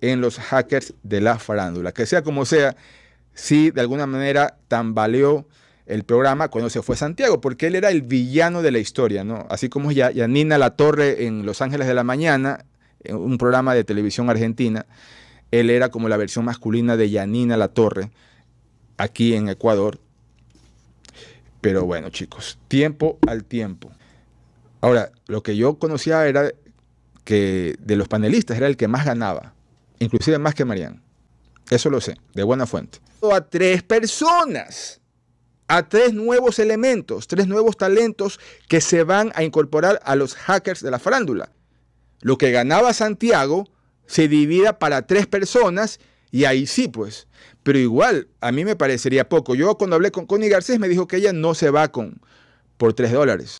en los hackers de la farándula. Que sea como sea, sí de alguna manera tambaleó el programa cuando se fue Santiago, porque él era el villano de la historia, ¿no? Así como Yanina La Torre en Los Ángeles de la Mañana, en un programa de televisión argentina, él era como la versión masculina de Yanina La Torre aquí en Ecuador. Pero bueno, chicos, tiempo al tiempo. Ahora, lo que yo conocía era que de los panelistas era el que más ganaba inclusive más que Marianne. Eso lo sé, de buena fuente. A tres personas, a tres nuevos elementos, tres nuevos talentos que se van a incorporar a los hackers de la farándula. Lo que ganaba Santiago se divida para tres personas y ahí sí, pues. Pero igual, a mí me parecería poco. Yo cuando hablé con Connie Garcés me dijo que ella no se va con por tres dólares.